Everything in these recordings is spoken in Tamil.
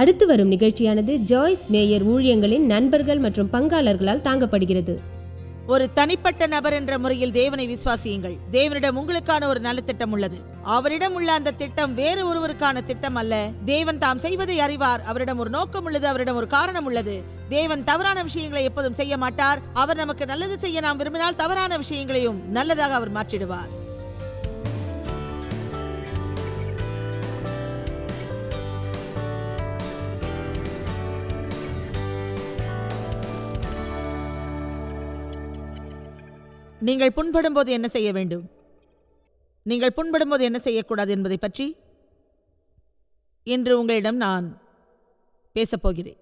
அடுத்து வரும் நிகழ்ச்சியானது ஜாய்ஸ் மேயர் ஊழியங்களின் நண்பர்கள் மற்றும் பங்காளர்களால் தாங்கப்படுகிறது ஒரு தனிப்பட்ட நபர் என்ற முறையில் தேவனை விசுவாசியுங்கள் தேவனிடம் உங்களுக்கான ஒரு நலத்திட்டம் உள்ளது அவரிடம் உள்ள அந்த திட்டம் வேறு ஒருவருக்கான திட்டம் அல்ல தேவன் தாம் செய்வதை அறிவார் அவரிடம் ஒரு நோக்கம் உள்ளது அவரிடம் ஒரு காரணம் உள்ளது தேவன் தவறான விஷயங்களை எப்போதும் செய்ய மாட்டார் அவர் நமக்கு நல்லது செய்ய நாம் விரும்பினால் தவறான விஷயங்களையும் நல்லதாக அவர் மாற்றிடுவார் நீங்கள் புண்படும் போது என்ன செய்ய வேண்டும் நீங்கள் புண்படும் போது என்ன செய்யக்கூடாது என்பதை பற்றி இன்று உங்களிடம் நான் பேசப்போகிறேன்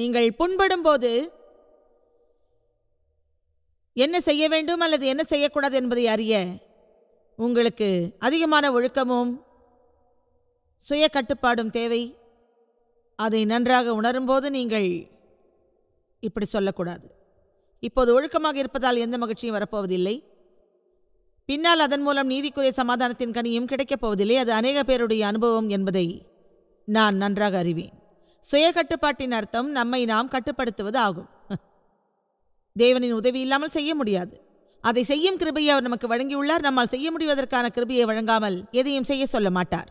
நீங்கள் புண்படும் போது என்ன செய்ய வேண்டும் அல்லது என்ன செய்யக்கூடாது என்பதை அறிய உங்களுக்கு அதிகமான ஒழுக்கமும் சுய கட்டுப்பாடும் தேவை அதை நன்றாக உணரும்போது நீங்கள் இப்படி சொல்லக்கூடாது இப்போது ஒழுக்கமாக இருப்பதால் எந்த மகிழ்ச்சியும் வரப்போவதில்லை பின்னால் அதன் மூலம் நீதிக்குரிய சமாதானத்தின் கனியும் கிடைக்கப் போவதில்லை அது அநேக பேருடைய அனுபவம் என்பதை நான் நன்றாக அறிவேன் சுய கட்டுப்பாட்டின் அர்த்தம் நம்மை நாம் கட்டுப்படுத்துவது ஆகும் தேவனின் உதவி இல்லாமல் செய்ய முடியாது அதை செய்யும் கிருபையை அவர் நமக்கு வழங்கியுள்ளார் நம்மால் செய்ய முடிவதற்கான கிருபையை வழங்காமல் எதையும் செய்ய சொல்ல மாட்டார்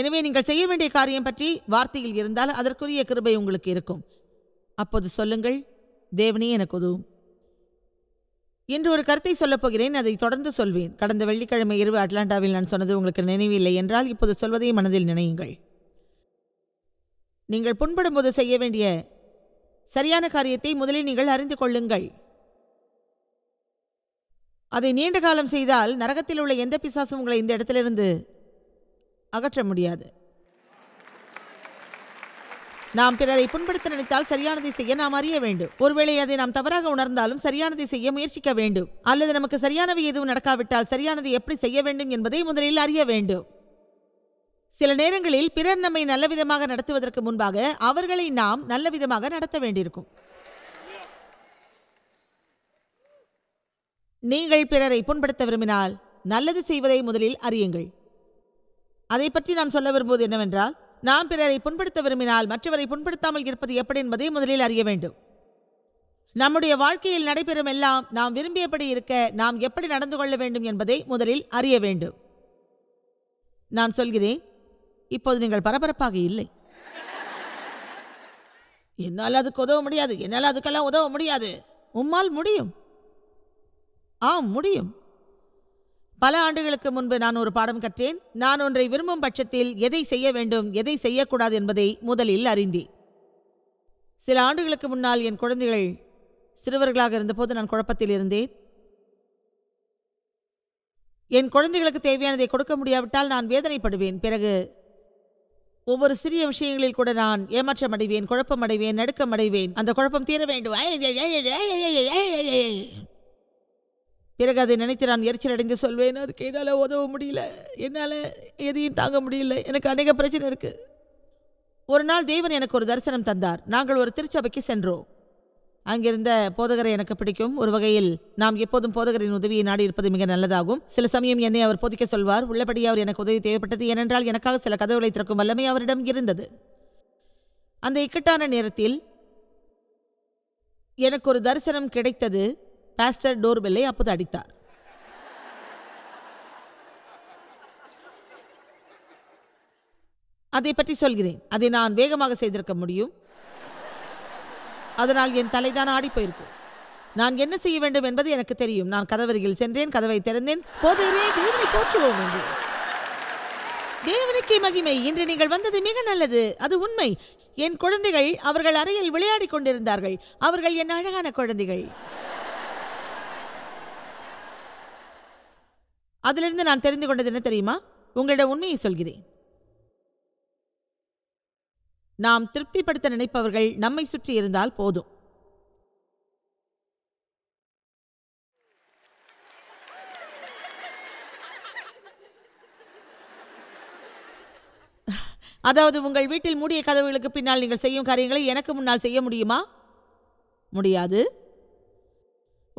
எனவே நீங்கள் செய்ய வேண்டிய காரியம் பற்றி வார்த்தையில் இருந்தால் அதற்குரிய கிருபை உங்களுக்கு இருக்கும் அப்போது சொல்லுங்கள் தேவனே எனக்கு உதவும் இன்று ஒரு கருத்தை சொல்லப்போகிறேன் அதை தொடர்ந்து சொல்வேன் கடந்த வெள்ளிக்கிழமை இரவு அட்லாண்டாவில் நான் சொன்னது உங்களுக்கு நினைவில்லை என்றால் இப்போது சொல்வதை மனதில் நினையுங்கள் நீங்கள் புண்படும்போது செய்ய வேண்டிய சரியான காரியத்தை முதலில் நீங்கள் அறிந்து கொள்ளுங்கள் அதை நீண்ட காலம் செய்தால் நரகத்தில் உள்ள எந்த பிசாசும் உங்களை இந்த இடத்திலிருந்து அகற்ற முடியாது நாம் பிறரை புண்படுத்த நினைத்தால் சரியானதை செய்ய நாம் அறிய வேண்டும் ஒருவேளை அதை நாம் தவறாக உணர்ந்தாலும் சரியானதை செய்ய முயற்சிக்க வேண்டும் அல்லது நமக்கு சரியானவை எதுவும் நடக்காவிட்டால் சரியானதை எப்படி செய்ய வேண்டும் என்பதை முதலில் அறிய வேண்டும் சில நேரங்களில் பிறர் நம்மை நல்லவிதமாக நடத்துவதற்கு முன்பாக அவர்களை நாம் நல்லவிதமாக நடத்த வேண்டியிருக்கும் நீங்கள் பிறரை புண்படுத்த விரும்பினால் நல்லது செய்வதை முதலில் அறியுங்கள் அதை பற்றி நான் சொல்ல விரும்புவது என்னவென்றால் நாம் பிறரை புண்படுத்த விரும்பினால் மற்றவரை புண்படுத்தாமல் இருப்பது எப்படி என்பதை முதலில் அறிய வேண்டும் நம்முடைய வாழ்க்கையில் நடைபெறும் எல்லாம் நாம் விரும்பியபடி இருக்க நாம் எப்படி நடந்து கொள்ள வேண்டும் என்பதை முதலில் அறிய வேண்டும் நான் சொல்கிறேன் இப்போது நீங்கள் பரபரப்பாக இல்லை என்னால் அதுக்கு உதவ முடியாது என்னால் அதுக்கெல்லாம் உதவ முடியாது உம்மால் முடியும் ஆம் முடியும் பல ஆண்டுகளுக்கு முன்பு நான் ஒரு பாடம் கற்றேன் நான் ஒன்றை விரும்பும் பட்சத்தில் எதை செய்ய வேண்டும் எதை செய்யக்கூடாது என்பதை முதலில் அறிந்தேன் சில ஆண்டுகளுக்கு முன்னால் என் குழந்தைகள் சிறுவர்களாக இருந்தபோது நான் குழப்பத்தில் இருந்தேன் என் குழந்தைகளுக்கு தேவையானதை கொடுக்க முடியாவிட்டால் நான் வேதனைப்படுவேன் பிறகு ஒவ்வொரு சிறிய விஷயங்களில் கூட நான் ஏமாற்றம் அடைவேன் குழப்பம் அடைவேன் நடுக்கம் அடைவேன் அந்த குழப்பம் தீர வேண்டும் பிறகு அதை நினைத்து நான் எரிச்சல் அடைந்து சொல்வேன் அதுக்கு என்னால் உதவ முடியல என்னால் எதையும் தாங்க முடியல எனக்கு அநேக பிரச்சனை இருக்குது ஒரு நாள் தேவன் எனக்கு ஒரு தரிசனம் தந்தார் நாங்கள் ஒரு திருச்சபைக்கு சென்றோம் அங்கிருந்த போதகரை எனக்கு பிடிக்கும் ஒரு வகையில் நாம் எப்போதும் போதகரின் உதவியை நாடி இருப்பது மிக நல்லதாகும் சில சமயம் என்னை அவர் போதிக்க சொல்வார் உள்ளபடி அவர் எனக்கு உதவி தேவைப்பட்டது ஏனென்றால் எனக்காக சில கதவுகளை திறக்கும் வல்லமை அவரிடம் இருந்தது அந்த இக்கட்டான நேரத்தில் எனக்கு ஒரு தரிசனம் கிடைத்தது பாஸ்டர் டோர் பெல்லை அப்போது அடித்தார் அதை பற்றி சொல்கிறேன் அதை நான் வேகமாக செய்திருக்க முடியும் அதனால் என் தலைதான் ஆடி போயிருக்கும் நான் என்ன செய்ய வேண்டும் என்பது எனக்கு தெரியும் நான் கதவருகில் சென்றேன் கதவை திறந்தேன் போதேரே தேவனை போற்றுவோம் என்று தேவனுக்கு மகிமை இன்று நீங்கள் வந்தது மிக நல்லது அது உண்மை என் குழந்தைகள் அவர்கள் அறையில் விளையாடி கொண்டிருந்தார்கள் அவர்கள் என் அழகான குழந்தைகள் அதிலிருந்து நான் தெரிந்து கொண்டது என்ன தெரியுமா உங்களிடம் உண்மையை சொல்கிறேன் நாம் திருப்திப்படுத்த நினைப்பவர்கள் நம்மை சுற்றி இருந்தால் போதும் அதாவது உங்கள் வீட்டில் மூடிய கதவுகளுக்கு பின்னால் நீங்கள் செய்யும் காரியங்களை எனக்கு முன்னால் செய்ய முடியுமா முடியாது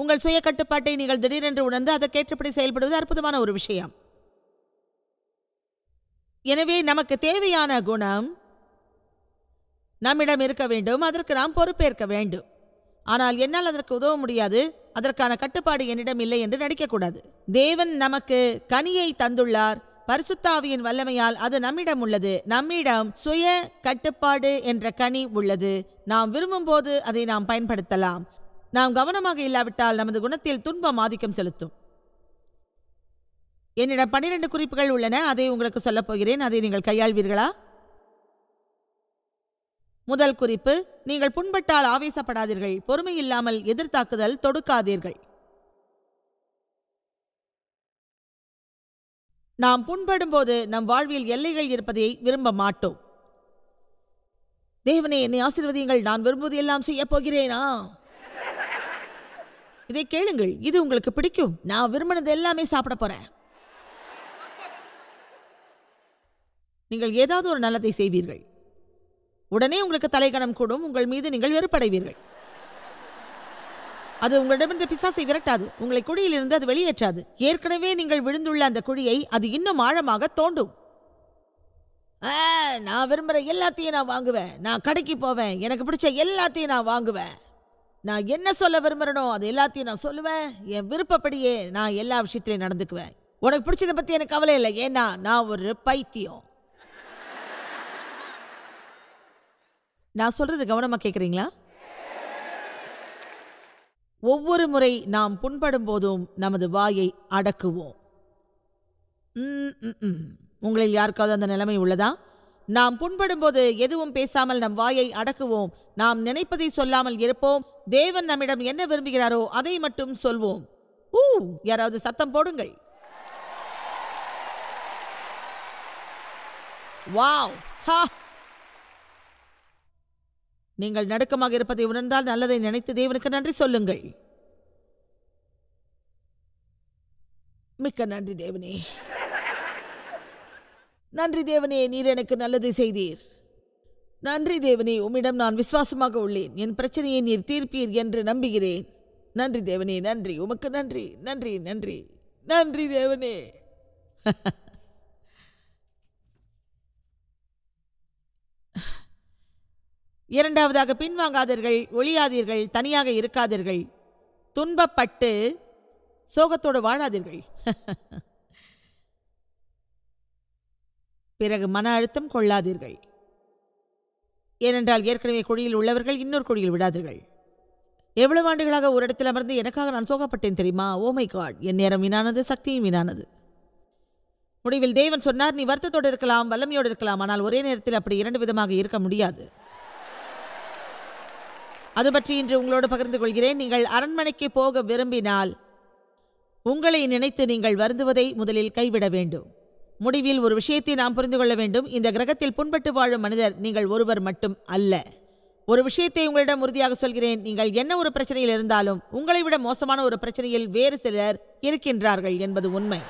உங்கள் சுய கட்டுப்பாட்டை நீங்கள் திடீரென்று உணர்ந்து அதற்கேற்றபடி செயல்படுவது அற்புதமான ஒரு விஷயம் எனவே நமக்கு தேவையான குணம் நம்மிடம் இருக்க வேண்டும் அதற்கு நாம் பொறுப்பேற்க வேண்டும் ஆனால் என்னால் அதற்கு உதவ முடியாது அதற்கான கட்டுப்பாடு என்னிடம் இல்லை என்று நடிக்கக்கூடாது தேவன் நமக்கு கனியை தந்துள்ளார் பரிசுத்தாவியின் வல்லமையால் அது நம்மிடம் உள்ளது நம்மிடம் சுய கட்டுப்பாடு என்ற கனி உள்ளது நாம் விரும்பும் போது அதை நாம் பயன்படுத்தலாம் நாம் கவனமாக இல்லாவிட்டால் நமது குணத்தில் துன்பம் ஆதிக்கம் செலுத்தும் என்னிடம் பன்னிரண்டு குறிப்புகள் உள்ளன அதை உங்களுக்கு சொல்லப் போகிறேன் அதை நீங்கள் கையாள்வீர்களா முதல் குறிப்பு நீங்கள் புண்பட்டால் ஆவேசப்படாதீர்கள் பொறுமை இல்லாமல் எதிர்த்தாக்குதல் தொடுக்காதீர்கள் நாம் புண்படும்போது நம் வாழ்வில் எல்லைகள் இருப்பதை விரும்ப மாட்டோம் தேவனே என்னை ஆசிர்வதியுங்கள் நான் விரும்புவதையெல்லாம் செய்யப் போகிறேனா இதை கேளுங்கள் இது உங்களுக்கு பிடிக்கும் நான் விரும்பினது எல்லாமே சாப்பிட போறேன் நீங்கள் ஏதாவது ஒரு நல்லதை செய்வீர்கள் உடனே உங்களுக்கு தலைக்கணம் கூடும் உங்கள் மீது நீங்கள் வெறுப்படைவீர்கள் அது உங்களிடமிருந்து பிசாசை விரட்டாது உங்களை குழியிலிருந்து அது வெளியேற்றாது ஏற்கனவே நீங்கள் விழுந்துள்ள அந்த குழியை அது இன்னும் ஆழமாக தோண்டும் நான் விரும்புகிற எல்லாத்தையும் நான் வாங்குவேன் நான் கடைக்கு போவேன் எனக்கு பிடிச்ச எல்லாத்தையும் நான் வாங்குவேன் நான் என்ன சொல்ல விரும்புகிறனோ அது எல்லாத்தையும் நான் சொல்லுவேன் என் விருப்பப்படியே நான் எல்லா விஷயத்துலையும் நடந்துக்குவேன் உனக்கு பிடிச்சதை பற்றி எனக்கு கவலை இல்லை ஏன்னா நான் ஒரு பைத்தியம் நான் சொல்கிறது கவனமாக கேட்குறீங்களா ஒவ்வொரு முறை நாம் புண்படும் போதும் நமது வாயை அடக்குவோம் உங்களில் யாருக்காவது அந்த நிலைமை உள்ளதா நாம் புண்படும் போது எதுவும் பேசாமல் நம் வாயை அடக்குவோம் நாம் நினைப்பதை சொல்லாமல் இருப்போம் தேவன் நம்மிடம் என்ன விரும்புகிறாரோ அதை மட்டும் சொல்வோம் ஊ யாராவது சத்தம் போடுங்கள் வாவ் ஹா நீங்கள் நடுக்கமாக இருப்பதை உணர்ந்தால் நல்லதை நினைத்து தேவனுக்கு நன்றி சொல்லுங்கள் மிக்க நன்றி தேவனே நன்றி தேவனே நீர் எனக்கு நல்லது செய்தீர் நன்றி தேவனே உம்மிடம் நான் விசுவாசமாக உள்ளேன் என் பிரச்சனையை நீர் தீர்ப்பீர் என்று நம்புகிறேன் நன்றி தேவனே நன்றி உமக்கு நன்றி நன்றி நன்றி நன்றி தேவனே இரண்டாவதாக பின்வாங்காதீர்கள் ஒளியாதீர்கள் தனியாக இருக்காதீர்கள் துன்பப்பட்டு சோகத்தோடு வாழாதீர்கள் பிறகு மன அழுத்தம் கொள்ளாதீர்கள் ஏனென்றால் ஏற்கனவே குழியில் உள்ளவர்கள் இன்னொரு குழியில் விடாதீர்கள் எவ்வளவு ஆண்டுகளாக ஒரு இடத்தில் அமர்ந்து எனக்காக நான் சோகப்பட்டேன் தெரியுமா ஓமை oh காட் என் நேரம் வீணானது சக்தியும் வீணானது முடிவில் தேவன் சொன்னார் நீ வருத்தத்தோடு இருக்கலாம் வல்லமையோடு இருக்கலாம் ஆனால் ஒரே நேரத்தில் அப்படி இரண்டு விதமாக இருக்க முடியாது அது பற்றி இன்று உங்களோடு பகிர்ந்து கொள்கிறேன் நீங்கள் அரண்மனைக்கு போக விரும்பினால் உங்களை நினைத்து நீங்கள் வருந்துவதை முதலில் கைவிட வேண்டும் முடிவில் ஒரு விஷயத்தை நாம் புரிந்து கொள்ள வேண்டும் இந்த கிரகத்தில் புண்பட்டு வாழும் மனிதர் நீங்கள் ஒருவர் மட்டும் அல்ல ஒரு விஷயத்தை உங்களிடம் உறுதியாக சொல்கிறேன் நீங்கள் என்ன ஒரு பிரச்சனையில் இருந்தாலும் உங்களை விட மோசமான ஒரு பிரச்சனையில் வேறு சிலர் இருக்கின்றார்கள் என்பது உண்மை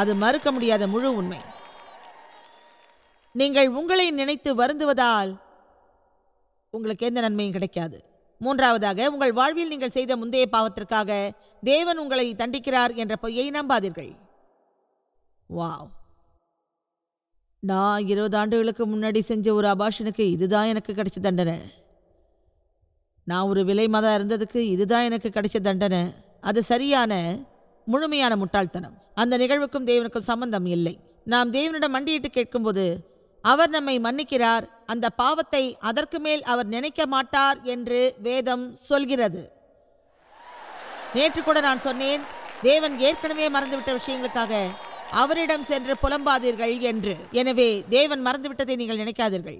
அது மறுக்க முடியாத முழு உண்மை நீங்கள் உங்களை நினைத்து வருந்துவதால் உங்களுக்கு எந்த நன்மையும் கிடைக்காது மூன்றாவதாக உங்கள் வாழ்வில் நீங்கள் செய்த முந்தைய பாவத்திற்காக தேவன் உங்களை தண்டிக்கிறார் என்ற பொய்யை நம்பாதீர்கள் வாவ் நான் இருபது ஆண்டுகளுக்கு முன்னாடி செஞ்ச ஒரு அபாஷனுக்கு இதுதான் எனக்கு கிடைச்ச தண்டனை நான் ஒரு விலை மதம் இருந்ததுக்கு இதுதான் எனக்கு கிடைச்ச தண்டனை அது சரியான முழுமையான முட்டாள்தனம் அந்த நிகழ்வுக்கும் தேவனுக்கும் சம்பந்தம் இல்லை நாம் தேவனிடம் மண்டியிட்டு கேட்கும்போது அவர் நம்மை மன்னிக்கிறார் அந்த பாவத்தை அதற்கு மேல் அவர் நினைக்க மாட்டார் என்று வேதம் சொல்கிறது நேற்று கூட நான் சொன்னேன் தேவன் ஏற்கனவே மறந்துவிட்ட விஷயங்களுக்காக அவரிடம் சென்று புலம்பாதீர்கள் என்று எனவே தேவன் மறந்துவிட்டதை நீங்கள் நினைக்காதீர்கள்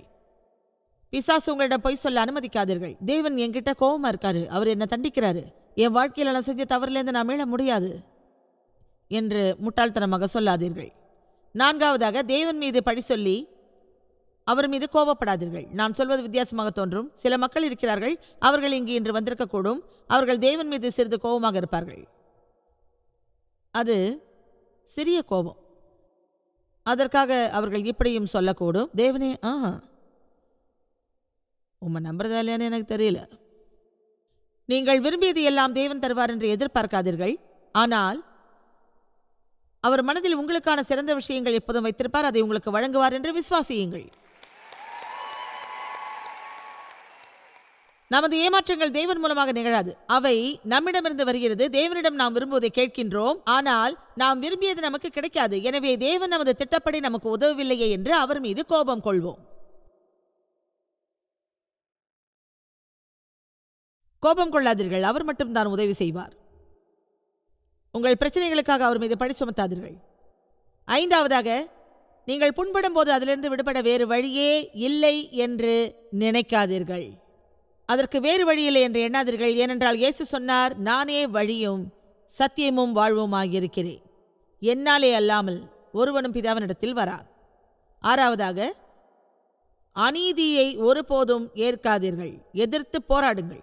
பிசாசு உங்களிடம் பொய் சொல்ல அனுமதிக்காதீர்கள் தேவன் என்கிட்ட கோபமா இருக்காரு அவர் என்ன தண்டிக்கிறாரு என் வாழ்க்கையில் நான் செஞ்ச தவறுலேருந்து நான் மீள முடியாது என்று முட்டாள்தனமாக சொல்லாதீர்கள் நான்காவதாக தேவன் மீது பழி சொல்லி அவர் மீது கோபப்படாதீர்கள் நான் சொல்வது வித்தியாசமாக தோன்றும் சில மக்கள் இருக்கிறார்கள் அவர்கள் இங்கு இன்று வந்திருக்கக்கூடும் அவர்கள் தேவன் மீது சிறிது கோபமாக இருப்பார்கள் அது சிறிய கோபம் அதற்காக அவர்கள் இப்படியும் சொல்லக்கூடும் தேவனே ஆ உம்மை நம்புறதா இல்லையான்னு எனக்கு தெரியல நீங்கள் விரும்பியது எல்லாம் தேவன் தருவார் என்று எதிர்பார்க்காதீர்கள் ஆனால் அவர் மனதில் உங்களுக்கான சிறந்த விஷயங்கள் எப்போதும் வைத்திருப்பார் அதை உங்களுக்கு வழங்குவார் என்று விசுவாசியுங்கள் நமது ஏமாற்றங்கள் தேவன் மூலமாக நிகழாது அவை நம்மிடமிருந்து வருகிறது தேவனிடம் நாம் விரும்புவதை கேட்கின்றோம் ஆனால் நாம் விரும்பியது நமக்கு கிடைக்காது எனவே தேவன் நமது திட்டப்படி நமக்கு உதவவில்லையே என்று அவர் மீது கோபம் கொள்வோம் கோபம் கொள்ளாதீர்கள் அவர் மட்டும்தான் உதவி செய்வார் உங்கள் பிரச்சனைகளுக்காக அவர் மீது பழி சுமத்தாதீர்கள் ஐந்தாவதாக நீங்கள் புண்படும் போது அதிலிருந்து விடுபட வேறு வழியே இல்லை என்று நினைக்காதீர்கள் அதற்கு வேறு வழியில்லை என்று எண்ணாதீர்கள் ஏனென்றால் இயேசு சொன்னார் நானே வழியும் சத்தியமும் இருக்கிறேன் என்னாலே அல்லாமல் ஒருவனும் பிதாவினிடத்தில் வரான் ஆறாவதாக அநீதியை ஒருபோதும் ஏற்காதீர்கள் எதிர்த்து போராடுங்கள்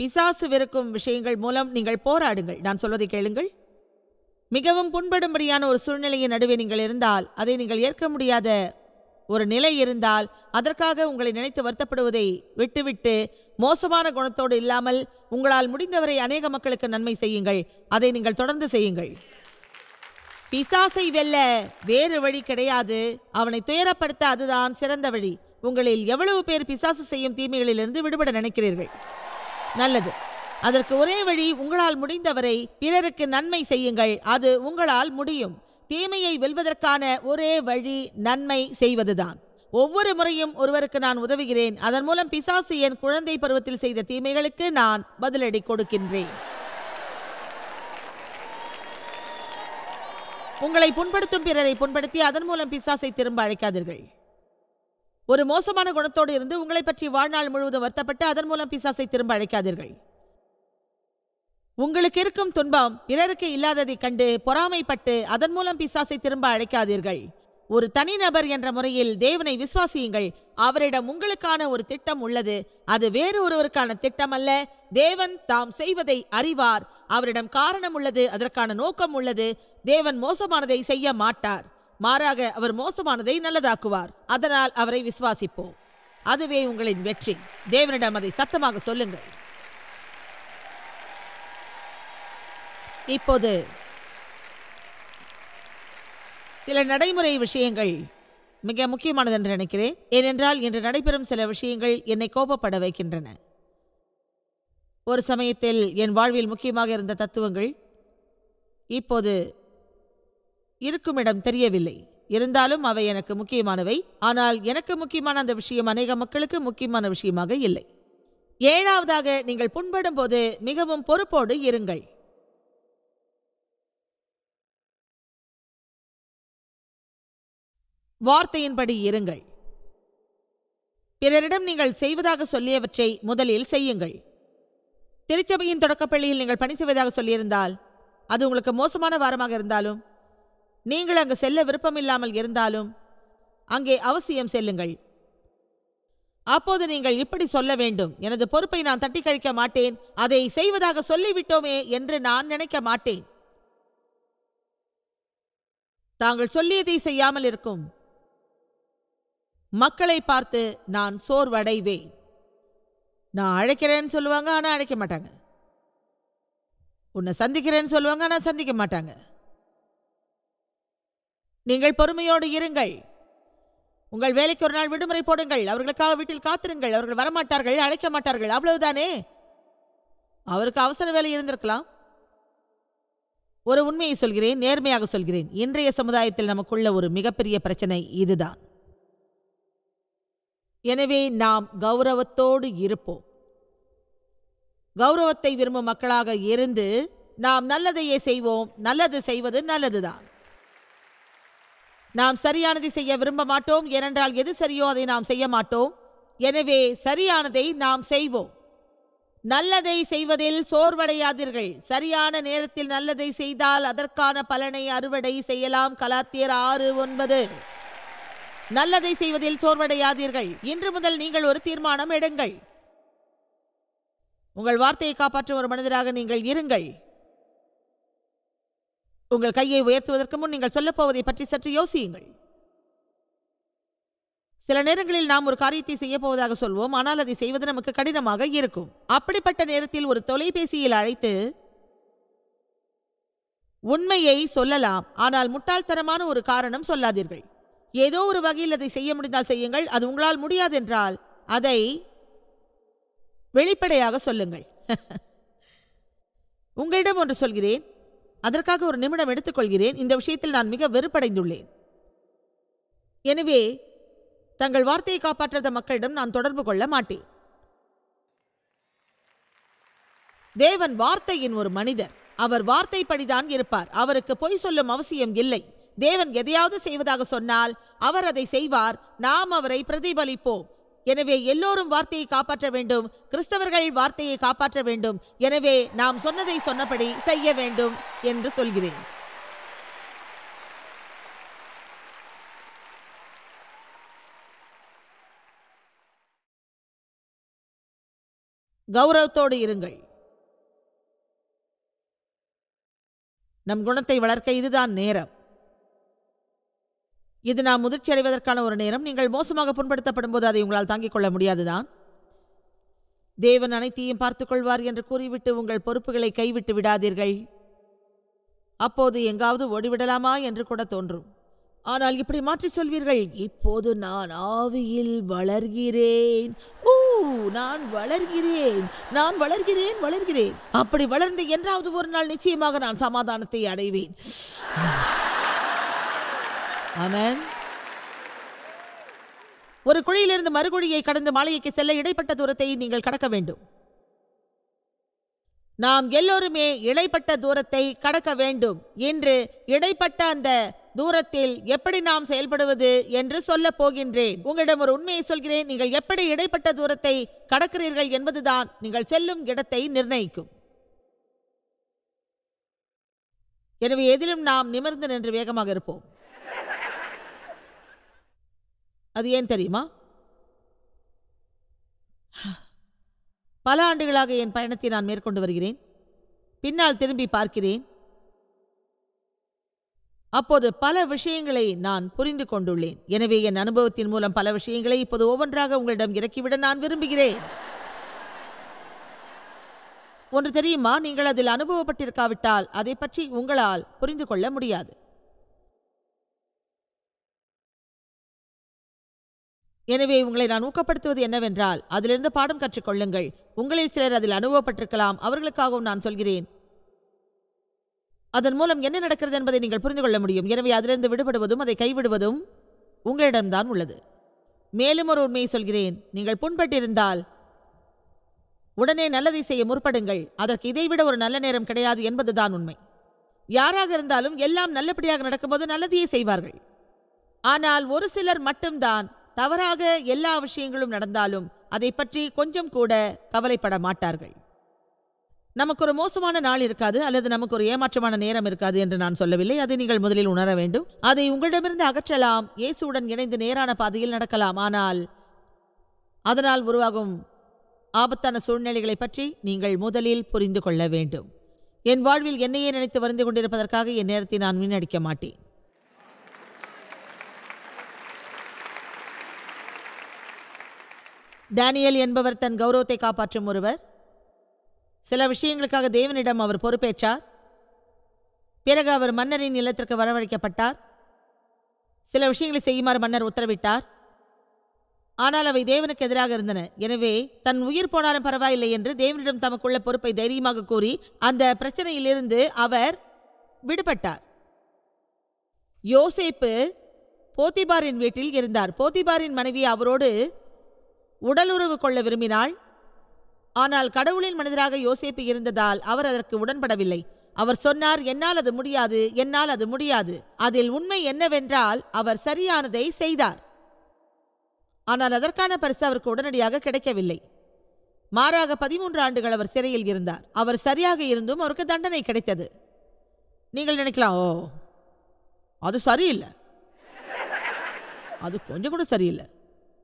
பிசாசு விருக்கும் விஷயங்கள் மூலம் நீங்கள் போராடுங்கள் நான் சொல்வதை கேளுங்கள் மிகவும் புண்படும்படியான ஒரு சூழ்நிலையின் நடுவே நீங்கள் இருந்தால் அதை நீங்கள் ஏற்க முடியாத ஒரு நிலை இருந்தால் அதற்காக உங்களை நினைத்து வருத்தப்படுவதை விட்டுவிட்டு மோசமான குணத்தோடு இல்லாமல் உங்களால் முடிந்தவரை அநேக மக்களுக்கு நன்மை செய்யுங்கள் அதை நீங்கள் தொடர்ந்து செய்யுங்கள் பிசாசை வெல்ல வேறு வழி கிடையாது அவனை துயரப்படுத்த அதுதான் சிறந்த வழி உங்களில் எவ்வளவு பேர் பிசாசு செய்யும் தீமைகளிலிருந்து விடுபட நினைக்கிறீர்கள் நல்லது அதற்கு ஒரே வழி உங்களால் முடிந்தவரை பிறருக்கு நன்மை செய்யுங்கள் அது உங்களால் முடியும் தீமையை வெல்வதற்கான ஒரே வழி நன்மை செய்வதுதான் ஒவ்வொரு முறையும் ஒருவருக்கு நான் உதவுகிறேன் அதன் மூலம் பிசாசு என் குழந்தை பருவத்தில் செய்த தீமைகளுக்கு நான் பதிலடி கொடுக்கின்றேன் உங்களை புண்படுத்தும் பிறரை புண்படுத்தி அதன் மூலம் பிசாசை திரும்ப அழைக்காதீர்கள் ஒரு மோசமான குணத்தோடு இருந்து உங்களை பற்றி வாழ்நாள் முழுவதும் வருத்தப்பட்டு அதன் மூலம் பிசாசை திரும்ப அழைக்காதீர்கள் உங்களுக்கு இருக்கும் துன்பம் பிறருக்கு இல்லாததை கண்டு பொறாமைப்பட்டு அதன் மூலம் பிசாசை திரும்ப அழைக்காதீர்கள் ஒரு தனிநபர் என்ற முறையில் தேவனை விசுவாசியுங்கள் அவரிடம் உங்களுக்கான ஒரு திட்டம் உள்ளது அது வேறு ஒருவருக்கான திட்டம் அல்ல தேவன் தாம் செய்வதை அறிவார் அவரிடம் காரணம் உள்ளது அதற்கான நோக்கம் உள்ளது தேவன் மோசமானதை செய்ய மாட்டார் மாறாக அவர் மோசமானதை நல்லதாக்குவார் அதனால் அவரை விசுவாசிப்போம் அதுவே உங்களின் வெற்றி தேவனிடம் அதை சத்தமாக சொல்லுங்கள் இப்போது சில நடைமுறை விஷயங்கள் மிக முக்கியமானது என்று நினைக்கிறேன் ஏனென்றால் இன்று நடைபெறும் சில விஷயங்கள் என்னை கோபப்பட வைக்கின்றன ஒரு சமயத்தில் என் வாழ்வில் முக்கியமாக இருந்த தத்துவங்கள் இப்போது இருக்கும் இடம் தெரியவில்லை இருந்தாலும் அவை எனக்கு முக்கியமானவை ஆனால் எனக்கு முக்கியமான அந்த விஷயம் அநேக மக்களுக்கு முக்கியமான விஷயமாக இல்லை ஏழாவதாக நீங்கள் புண்படும் போது மிகவும் பொறுப்போடு இருங்கள் வார்த்தையின்படி இருங்கள் பிறரிடம் நீங்கள் செய்வதாக சொல்லியவற்றை முதலில் செய்யுங்கள் திருச்சபையின் தொடக்கப்பள்ளியில் நீங்கள் பணி செய்வதாக சொல்லியிருந்தால் அது உங்களுக்கு மோசமான வாரமாக இருந்தாலும் நீங்கள் அங்கு செல்ல விருப்பமில்லாமல் இருந்தாலும் அங்கே அவசியம் செல்லுங்கள் அப்போது நீங்கள் இப்படி சொல்ல வேண்டும் எனது பொறுப்பை நான் தட்டி கழிக்க மாட்டேன் அதை செய்வதாக சொல்லிவிட்டோமே என்று நான் நினைக்க மாட்டேன் தாங்கள் சொல்லியதை செய்யாமல் இருக்கும் மக்களை பார்த்து நான் சோர்வடைவேன் நான் அழைக்கிறேன்னு சொல்லுவாங்க ஆனால் அழைக்க மாட்டாங்க உன்னை சந்திக்கிறேன்னு சொல்லுவாங்க ஆனால் சந்திக்க மாட்டாங்க நீங்கள் பொறுமையோடு இருங்கள் உங்கள் வேலைக்கு ஒரு நாள் விடுமுறை போடுங்கள் அவர்களுக்காக வீட்டில் காத்திருங்கள் அவர்கள் வரமாட்டார்கள் அழைக்க மாட்டார்கள் அவ்வளவுதானே அவருக்கு அவசர வேலை இருந்திருக்கலாம் ஒரு உண்மையை சொல்கிறேன் நேர்மையாக சொல்கிறேன் இன்றைய சமுதாயத்தில் நமக்குள்ள ஒரு மிகப்பெரிய பிரச்சனை இதுதான் எனவே நாம் கௌரவத்தோடு இருப்போம் கௌரவத்தை விரும்பும் மக்களாக இருந்து நாம் நல்லதையே செய்வோம் நல்லது செய்வது நல்லதுதான் நாம் சரியானதை செய்ய விரும்ப மாட்டோம் ஏனென்றால் எது சரியோ அதை நாம் செய்ய மாட்டோம் எனவே சரியானதை நாம் செய்வோம் நல்லதை செய்வதில் சோர்வடையாதீர்கள் சரியான நேரத்தில் நல்லதை செய்தால் அதற்கான பலனை அறுவடை செய்யலாம் கலாத்தியர் ஆறு ஒன்பது நல்லதை செய்வதில் சோர்வடையாதீர்கள் இன்று முதல் நீங்கள் ஒரு தீர்மானம் எடுங்கள் உங்கள் வார்த்தையை காப்பாற்றும் ஒரு மனிதராக நீங்கள் இருங்கள் உங்கள் கையை உயர்த்துவதற்கு முன் நீங்கள் சொல்லப்போவதை பற்றி சற்று யோசியுங்கள் சில நேரங்களில் நாம் ஒரு காரியத்தை செய்ய போவதாக சொல்வோம் ஆனால் அதை செய்வது நமக்கு கடினமாக இருக்கும் அப்படிப்பட்ட நேரத்தில் ஒரு தொலைபேசியில் அழைத்து உண்மையை சொல்லலாம் ஆனால் முட்டாள்தனமான ஒரு காரணம் சொல்லாதீர்கள் ஏதோ ஒரு வகையில் அதை செய்ய முடிந்தால் செய்யுங்கள் அது உங்களால் முடியாதென்றால் அதை வெளிப்படையாக சொல்லுங்கள் உங்களிடம் ஒன்று சொல்கிறேன் அதற்காக ஒரு நிமிடம் எடுத்துக்கொள்கிறேன் இந்த விஷயத்தில் நான் மிக வெறுப்படைந்துள்ளேன் எனவே தங்கள் வார்த்தையை காப்பாற்றாத மக்களிடம் நான் தொடர்பு கொள்ள மாட்டேன் தேவன் வார்த்தையின் ஒரு மனிதர் அவர் வார்த்தைப்படிதான் இருப்பார் அவருக்கு பொய் சொல்லும் அவசியம் இல்லை தேவன் எதையாவது செய்வதாக சொன்னால் அவர் அதை செய்வார் நாம் அவரை பிரதிபலிப்போம் எனவே எல்லோரும் வார்த்தையை காப்பாற்ற வேண்டும் கிறிஸ்தவர்கள் வார்த்தையை காப்பாற்ற வேண்டும் எனவே நாம் சொன்னதை சொன்னபடி செய்ய வேண்டும் என்று சொல்கிறேன் கௌரவத்தோடு இருங்கள் நம் குணத்தை வளர்க்க இதுதான் நேரம் இது நாம் முதிர்ச்சி அடைவதற்கான ஒரு நேரம் நீங்கள் மோசமாக புண்படுத்தப்படும் போது அதை உங்களால் தாங்கிக் கொள்ள முடியாதுதான் தேவன் அனைத்தையும் பார்த்துக்கொள்வார் என்று கூறிவிட்டு உங்கள் பொறுப்புகளை கைவிட்டு விடாதீர்கள் அப்போது எங்காவது ஓடிவிடலாமா என்று கூட தோன்றும் ஆனால் இப்படி மாற்றி சொல்வீர்கள் இப்போது நான் ஆவியில் வளர்கிறேன் ஓ நான் வளர்கிறேன் நான் வளர்கிறேன் வளர்கிறேன் அப்படி வளர்ந்து என்றாவது ஒரு நாள் நிச்சயமாக நான் சமாதானத்தை அடைவேன் ஒரு குழியிலிருந்து மறுகுழியை கடந்து மாளிகைக்கு செல்ல இடைப்பட்ட தூரத்தை நீங்கள் கடக்க வேண்டும் நாம் எல்லோருமே இடைப்பட்ட தூரத்தை கடக்க வேண்டும் என்று இடைப்பட்ட அந்த தூரத்தில் எப்படி நாம் செயல்படுவது என்று சொல்ல போகின்றேன் உங்களிடம் ஒரு உண்மையை சொல்கிறேன் நீங்கள் எப்படி இடைப்பட்ட தூரத்தை கடக்கிறீர்கள் என்பதுதான் நீங்கள் செல்லும் இடத்தை நிர்ணயிக்கும் எனவே எதிலும் நாம் நிமிர்ந்து நின்று வேகமாக இருப்போம் அது ஏன் தெரியுமா பல ஆண்டுகளாக என் பயணத்தை நான் மேற்கொண்டு வருகிறேன் பின்னால் திரும்பி பார்க்கிறேன் அப்போது பல விஷயங்களை நான் புரிந்து கொண்டுள்ளேன் எனவே என் அனுபவத்தின் மூலம் பல விஷயங்களை இப்போது ஒவ்வொன்றாக உங்களிடம் இறக்கிவிட நான் விரும்புகிறேன் ஒன்று தெரியுமா நீங்கள் அதில் அனுபவப்பட்டிருக்காவிட்டால் அதை பற்றி உங்களால் புரிந்து கொள்ள முடியாது எனவே உங்களை நான் ஊக்கப்படுத்துவது என்னவென்றால் அதிலிருந்து பாடம் கற்றுக்கொள்ளுங்கள் உங்களில் சிலர் அதில் அனுபவப்பட்டிருக்கலாம் அவர்களுக்காகவும் நான் சொல்கிறேன் அதன் மூலம் என்ன நடக்கிறது என்பதை நீங்கள் புரிந்து கொள்ள முடியும் எனவே அதிலிருந்து விடுபடுவதும் அதை கைவிடுவதும் உங்களிடம்தான் உள்ளது மேலும் ஒரு உண்மையை சொல்கிறேன் நீங்கள் புண்பட்டிருந்தால் உடனே நல்லதை செய்ய முற்படுங்கள் அதற்கு இதைவிட ஒரு நல்ல நேரம் கிடையாது என்பதுதான் உண்மை யாராக இருந்தாலும் எல்லாம் நல்லபடியாக நடக்கும்போது நல்லதையே செய்வார்கள் ஆனால் ஒரு சிலர் மட்டும்தான் தவறாக எல்லா விஷயங்களும் நடந்தாலும் அதை பற்றி கொஞ்சம் கூட கவலைப்பட மாட்டார்கள் நமக்கு ஒரு மோசமான நாள் இருக்காது அல்லது நமக்கு ஒரு ஏமாற்றமான நேரம் இருக்காது என்று நான் சொல்லவில்லை அதை நீங்கள் முதலில் உணர வேண்டும் அதை உங்களிடமிருந்து அகற்றலாம் இயேசுடன் இணைந்து நேரான பாதையில் நடக்கலாம் ஆனால் அதனால் உருவாகும் ஆபத்தான சூழ்நிலைகளை பற்றி நீங்கள் முதலில் புரிந்து கொள்ள வேண்டும் என் வாழ்வில் என்னையே நினைத்து வருந்து கொண்டிருப்பதற்காக என் நேரத்தை நான் வீணடிக்க மாட்டேன் டேனியல் என்பவர் தன் கௌரவத்தை காப்பாற்றும் ஒருவர் சில விஷயங்களுக்காக தேவனிடம் அவர் பொறுப்பேற்றார் பிறகு அவர் மன்னரின் நிலத்திற்கு வரவழைக்கப்பட்டார் சில விஷயங்களை செய்யுமாறு மன்னர் உத்தரவிட்டார் ஆனால் அவை தேவனுக்கு எதிராக இருந்தன எனவே தன் உயிர் போனாலும் பரவாயில்லை என்று தேவனிடம் தமக்குள்ள பொறுப்பை தைரியமாக கூறி அந்த பிரச்சனையிலிருந்து அவர் விடுபட்டார் யோசேப்பு போத்திபாரின் வீட்டில் இருந்தார் போத்திபாரின் மனைவி அவரோடு உடலுறவு கொள்ள விரும்பினாள் ஆனால் கடவுளின் மனிதராக யோசிப்பு இருந்ததால் அவர் அதற்கு உடன்படவில்லை அவர் சொன்னார் என்னால் அது முடியாது என்னால் அது முடியாது அதில் உண்மை என்னவென்றால் அவர் சரியானதை செய்தார் ஆனால் அதற்கான பரிசு அவருக்கு உடனடியாக கிடைக்கவில்லை மாறாக பதிமூன்று ஆண்டுகள் அவர் சிறையில் இருந்தார் அவர் சரியாக இருந்தும் அவருக்கு தண்டனை கிடைத்தது நீங்கள் நினைக்கலாம் ஓ அது சரியில்லை அது கொஞ்சம் கூட சரியில்லை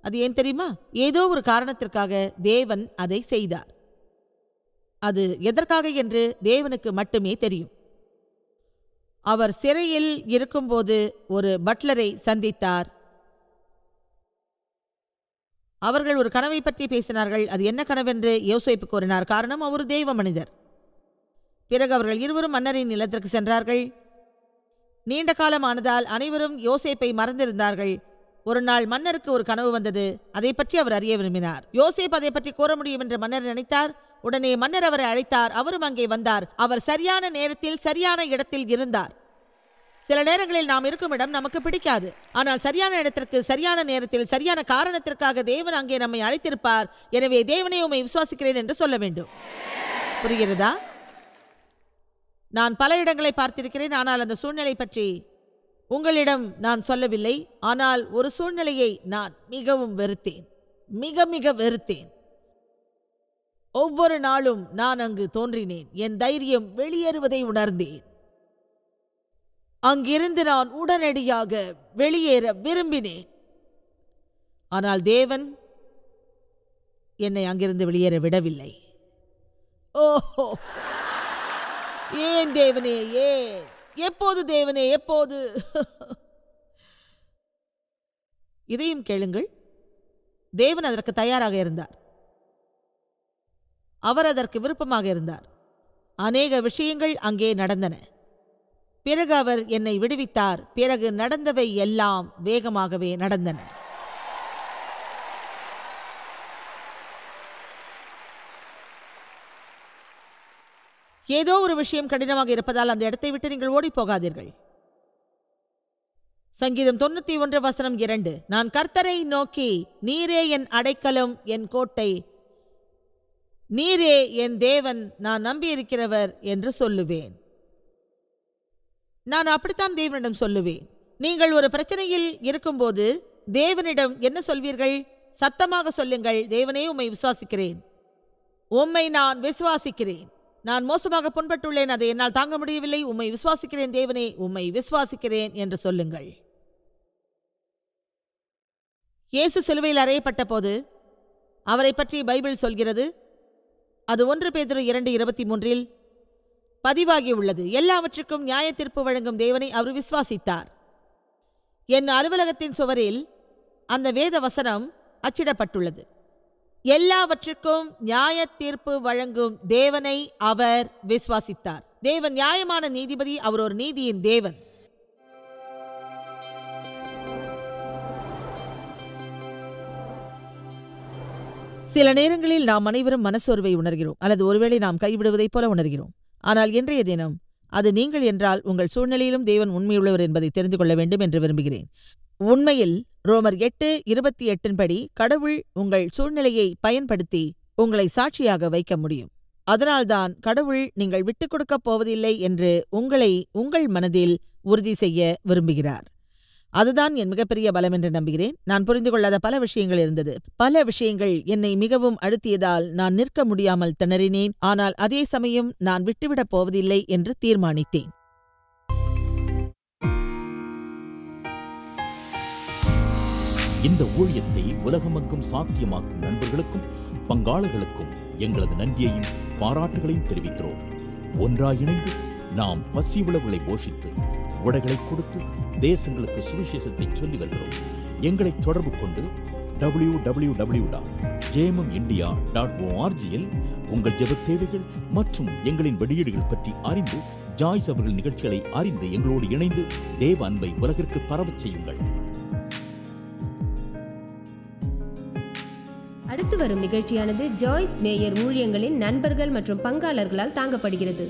அது ஏன் தெரியுமா ஏதோ ஒரு காரணத்திற்காக தேவன் அதை செய்தார் அது எதற்காக என்று தேவனுக்கு மட்டுமே தெரியும் அவர் சிறையில் இருக்கும்போது ஒரு பட்லரை சந்தித்தார் அவர்கள் ஒரு கனவை பற்றி பேசினார்கள் அது என்ன கனவென்று யோசிப்பு கூறினார் காரணம் அவர் தெய்வ மனிதர் பிறகு அவர்கள் இருவரும் மன்னரின் நிலத்திற்கு சென்றார்கள் நீண்ட காலம் ஆனதால் அனைவரும் யோசிப்பை மறந்திருந்தார்கள் ஒரு நாள் மன்னருக்கு ஒரு கனவு வந்தது அதை பற்றி அவர் அறிய விரும்பினார் யோசேப் அதை பற்றி கூற முடியும் என்று மன்னர் நினைத்தார் உடனே மன்னர் அவரை அழைத்தார் அவரும் அங்கே வந்தார் அவர் சரியான நேரத்தில் சரியான இடத்தில் இருந்தார் சில நேரங்களில் நாம் இருக்கும் இடம் நமக்கு பிடிக்காது ஆனால் சரியான இடத்திற்கு சரியான நேரத்தில் சரியான காரணத்திற்காக தேவன் அங்கே நம்மை அழைத்திருப்பார் எனவே தேவனை உண்மை விசுவாசிக்கிறேன் என்று சொல்ல வேண்டும் புரிகிறதா நான் பல இடங்களை பார்த்திருக்கிறேன் ஆனால் அந்த சூழ்நிலை பற்றி உங்களிடம் நான் சொல்லவில்லை ஆனால் ஒரு சூழ்நிலையை நான் மிகவும் வெறுத்தேன் மிக மிக வெறுத்தேன் ஒவ்வொரு நாளும் நான் அங்கு தோன்றினேன் என் தைரியம் வெளியேறுவதை உணர்ந்தேன் அங்கிருந்து நான் உடனடியாக வெளியேற விரும்பினேன் ஆனால் தேவன் என்னை அங்கிருந்து வெளியேற விடவில்லை ஓஹோ ஏன் தேவனே ஏன் எப்போது தேவனே எப்போது இதையும் கேளுங்கள் தேவன் அதற்கு தயாராக இருந்தார் அவர் அதற்கு விருப்பமாக இருந்தார் அநேக விஷயங்கள் அங்கே நடந்தன பிறகு அவர் என்னை விடுவித்தார் பிறகு நடந்தவை எல்லாம் வேகமாகவே நடந்தன ஏதோ ஒரு விஷயம் கடினமாக இருப்பதால் அந்த இடத்தை விட்டு நீங்கள் ஓடி போகாதீர்கள் சங்கீதம் தொண்ணூத்தி ஒன்று வசனம் இரண்டு நான் கர்த்தரை நோக்கி நீரே என் அடைக்கலம் என் கோட்டை நீரே என் தேவன் நான் நம்பியிருக்கிறவர் என்று சொல்லுவேன் நான் அப்படித்தான் தேவனிடம் சொல்லுவேன் நீங்கள் ஒரு பிரச்சனையில் இருக்கும்போது தேவனிடம் என்ன சொல்வீர்கள் சத்தமாக சொல்லுங்கள் தேவனே உம்மை விசுவாசிக்கிறேன் உம்மை நான் விசுவாசிக்கிறேன் நான் மோசமாக புண்பட்டுள்ளேன் அதை என்னால் தாங்க முடியவில்லை உம்மை விசுவாசிக்கிறேன் தேவனே உம்மை விசுவாசிக்கிறேன் என்று சொல்லுங்கள் இயேசு சிலுவையில் அறையப்பட்ட போது அவரை பற்றி பைபிள் சொல்கிறது அது ஒன்று பேதிரு இரண்டு இருபத்தி மூன்றில் பதிவாகியுள்ளது எல்லாவற்றுக்கும் நியாய தீர்ப்பு வழங்கும் தேவனை அவர் விசுவாசித்தார் என் அலுவலகத்தின் சுவரில் அந்த வேத வசனம் அச்சிடப்பட்டுள்ளது எல்லாவற்றுக்கும் நியாய தீர்ப்பு வழங்கும் தேவனை அவர் விசுவாசித்தார் தேவன் நியாயமான நீதிபதி அவர் ஒரு நீதியின் தேவன் சில நேரங்களில் நாம் அனைவரும் மனசோர்வை உணர்கிறோம் அல்லது ஒருவேளை நாம் கைவிடுவதைப் போல உணர்கிறோம் ஆனால் இன்றைய தினம் அது நீங்கள் என்றால் உங்கள் சூழ்நிலையிலும் தேவன் உண்மையுள்ளவர் என்பதை தெரிந்து கொள்ள வேண்டும் என்று விரும்புகிறேன் உண்மையில் ரோமர் எட்டு இருபத்தி எட்டின்படி கடவுள் உங்கள் சூழ்நிலையை பயன்படுத்தி உங்களை சாட்சியாக வைக்க முடியும் அதனால்தான் கடவுள் நீங்கள் விட்டுக் கொடுக்கப் போவதில்லை என்று உங்களை உங்கள் மனதில் உறுதி செய்ய விரும்புகிறார் அதுதான் என் மிகப்பெரிய பலம் என்று நம்புகிறேன் நான் புரிந்து கொள்ளாத பல விஷயங்கள் இருந்தது பல விஷயங்கள் என்னை மிகவும் அழுத்தியதால் நான் நிற்க முடியாமல் திணறினேன் ஆனால் அதே சமயம் நான் விட்டுவிடப் போவதில்லை என்று தீர்மானித்தேன் இந்த ஊழியத்தை உலகமக்கும் சாத்தியமாக்கும் நண்பர்களுக்கும் பங்காளர்களுக்கும் எங்களது நன்றியையும் பாராட்டுகளையும் தெரிவிக்கிறோம் ஒன்றாக இணைந்து நாம் பசி உழவுகளை போஷித்து உடைகளை கொடுத்து தேசங்களுக்கு சுவிசேஷத்தை சொல்லி வருகிறோம் எங்களை தொடர்பு கொண்டு W W W dot JMM India dot ஓஆர்ஜியில் உங்கள் ஜெப தேவைகள் மற்றும் எங்களின் வெளியீடுகள் பற்றி அறிந்து ஜாய்ஸ் அவர்கள் நிகழ்ச்சிகளை அறிந்து எங்களோடு இணைந்து தேவ அன்பை உலகிற்கு பரவச் செய்யுங்கள் அடுத்து வரும் நிகழ்ச்சியானது ஜாய்ஸ் மேயர் ஊழியங்களின் நண்பர்கள் மற்றும் பங்காளர்களால் தாங்கப்படுகிறது